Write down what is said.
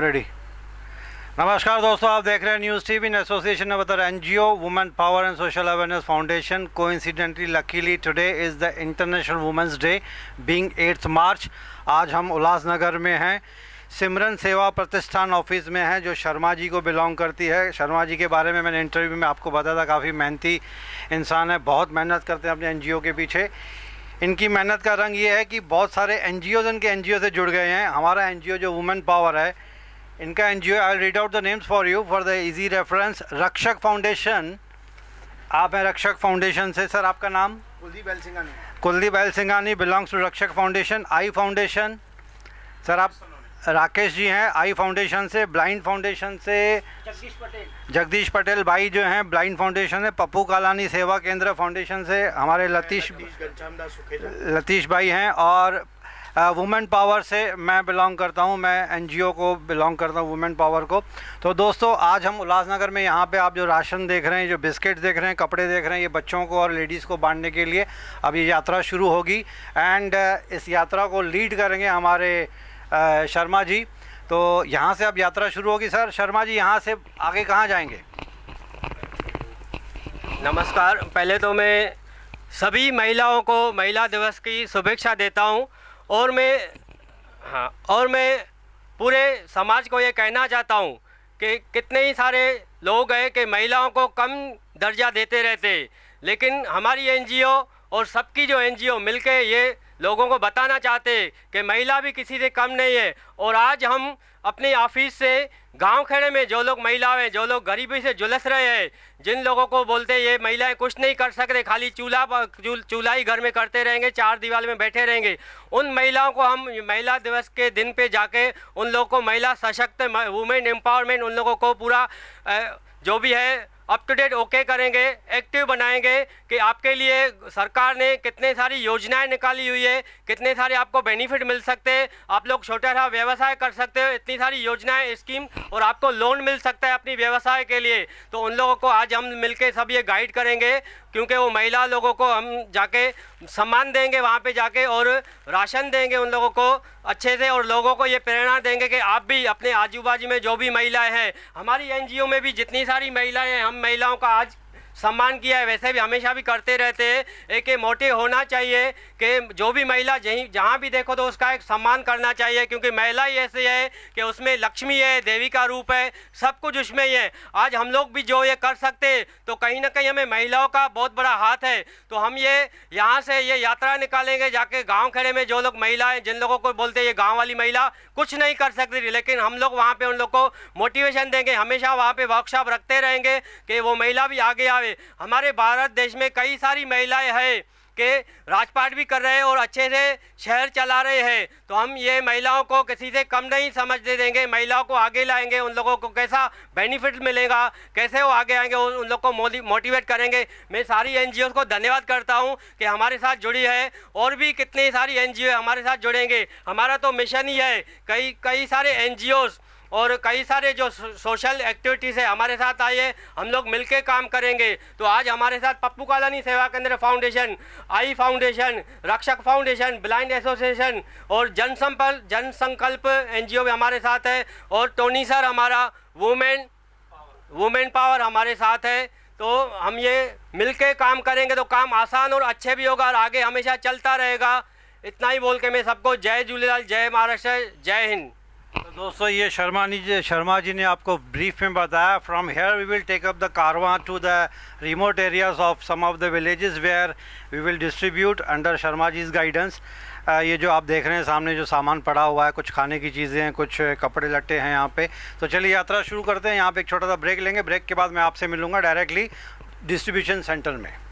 ready नमस्कार दोस्तों आप देख रहे हैं न्यूज़ टीवी इन एसोसिएशन में बतर N G O women power and social awareness foundation को incidentally luckily today is the international women's day being eighth March आज हम उल्लासनगर में हैं सिमरन सेवा प्रतिष्ठान ऑफिस में हैं जो शर्मा जी को बिलोंग करती है शर्मा जी के बारे में मैंने इंटरव्यू में आपको बताया था काफ़ी मेहनती इंसान है बहुत मेहनत करते हैं अपने एन के पीछे इनकी मेहनत का रंग ये है कि बहुत सारे एन जी इनके एन से जुड़ गए हैं हमारा एन जो वुमेन पावर है इनका N G O I read out the names for you for the easy reference Rakshak foundation आप हैं रक्षक फाउंडेशन से सर आपका नाम Kuldeep L Singhani Kuldeep L Singhani belongs to Rakshak foundation eye foundation sir आप राकेश जी हैं आई फाउंडेशन से ब्लाइंड फाउंडेशन से जगदीश पटेल जगदीश पटेल भाई जो हैं ब्लाइंड फाउंडेशन है पप्पू कालानी सेवा केंद्र फाउंडेशन से हमारे लतीश लतीश भाई हैं और वुमेन पावर से मैं बिलोंग करता हूँ मैं एनजीओ को बिलोंग करता हूँ वुमेन पावर को तो दोस्तों आज हम उल्लासनगर में यहाँ पे आप जो राशन देख रहे हैं जो बिस्किट देख रहे हैं कपड़े देख रहे हैं ये बच्चों को और लेडीज़ को बांटने के लिए अब ये यात्रा शुरू होगी एंड इस यात्रा को लीड करेंगे हमारे शर्मा जी तो यहाँ से अब यात्रा शुरू होगी सर शर्मा जी यहाँ से आगे कहाँ जाएंगे नमस्कार पहले तो मैं सभी महिलाओं को महिला दिवस की शुभेच्छा देता हूँ और मैं हाँ और मैं पूरे समाज को ये कहना चाहता हूँ कि कितने ही सारे लोग हैं कि महिलाओं को कम दर्जा देते रहते लेकिन हमारी एनजीओ और सबकी जो एनजीओ मिलके ये लोगों को बताना चाहते हैं कि महिला भी किसी से कम नहीं है और आज हम अपने ऑफिस से गांव खेड़े में जो लोग महिलाएं हैं जो लोग गरीबी से जुलस रहे हैं जिन लोगों को बोलते ये महिलाएं कुछ नहीं कर सकते खाली चूल्हा चूल्हा ही घर में करते रहेंगे चार दीवार में बैठे रहेंगे उन महिलाओं को हम महिला दिवस के दिन पे जाके उन लोगों को महिला सशक्त वुमेन एम्पावरमेंट उन लोगों को पूरा जो भी है अप टू डेट ओके करेंगे एक्टिव बनाएंगे कि आपके लिए सरकार ने कितने सारी योजनाएं निकाली हुई है कितने सारे आपको बेनिफिट मिल सकते हैं आप लोग छोटा सा व्यवसाय कर सकते हो इतनी सारी योजनाएं स्कीम और आपको लोन मिल सकता है अपनी व्यवसाय के लिए तो उन लोगों को आज हम मिलकर सब ये गाइड करेंगे क्योंकि वो महिला लोगों को हम जाके सम्मान देंगे वहाँ पे जाके और राशन देंगे उन लोगों को अच्छे से और लोगों को ये प्रेरणा देंगे कि आप भी अपने आजू बाजू में जो भी महिलाएं हैं हमारी एनजीओ में भी जितनी सारी महिलाएं हैं हम महिलाओं का आज सम्मान किया है वैसे भी हमेशा भी करते रहते हैं एक मोटे होना चाहिए कि जो भी महिला जहीं जहाँ भी देखो तो उसका एक सम्मान करना चाहिए क्योंकि महिला ही ऐसी है कि उसमें लक्ष्मी है देवी का रूप है सब कुछ उसमें ही है आज हम लोग भी जो ये कर सकते तो कहीं ना कहीं हमें महिलाओं का बहुत बड़ा हाथ है तो हम ये यहाँ से ये यात्रा निकालेंगे जाके गाँव खेड़े में जो लोग हैं जिन लोगों को बोलते हैं ये गाँव वाली महिला कुछ नहीं कर सकती लेकिन हम लोग वहाँ पर उन लोग को मोटिवेशन देंगे हमेशा वहाँ पर वर्कशॉप रखते रहेंगे कि वो महिला भी आगे आ जावे हमारे भारत देश में कई सारी महिलाएं हैं के राजपाट भी कर रहे हैं और अच्छे से शहर चला रहे हैं तो हम ये महिलाओं को किसी से कम नहीं समझ दे देंगे महिलाओं को आगे लाएंगे उन लोगों को कैसा बेनिफिट मिलेगा कैसे वो आगे आएंगे उन लोग को मोटिवेट करेंगे मैं सारी एन को धन्यवाद करता हूँ कि हमारे साथ जुड़ी है और भी कितनी सारी एन हमारे साथ जुड़ेंगे हमारा तो मिशन ही है कई कई सारे एन और कई सारे जो सोशल एक्टिविटीज़ है हमारे साथ आइए हम लोग मिलके काम करेंगे तो आज हमारे साथ Pappu Kalani Seva Kendra foundation eye foundation Rakshak foundation blind association और जनसंपल जनसंकल्प एन जी हमारे साथ है और टोनी सर हमारा वुमेन वुमेन पावर हमारे साथ है तो हम ये मिलके काम करेंगे तो काम आसान और अच्छे भी होगा और आगे हमेशा चलता रहेगा इतना ही बोल के मैं सबको जय झूलेलाल जय महाराष्ट्र जय हिंद तो दोस्तों ये शर्मा जी शर्मा जी ने आपको ब्रीफ में बताया from here we will take up the karwan to the remote areas of some of the villages where we will distribute under Sharma ji's guidance ये जो आप देख रहे हैं सामने जो सामान पड़ा हुआ है कुछ खाने की चीज़ें हैं कुछ कपड़े लट्टे हैं यहाँ पे तो चलिए यात्रा शुरू करते हैं यहाँ पे एक छोटा सा ब्रेक लेंगे ब्रेक के बाद मैं आपसे मिलूँगा डायरेक्टली डिस्ट्रीब्यूशन सेंटर में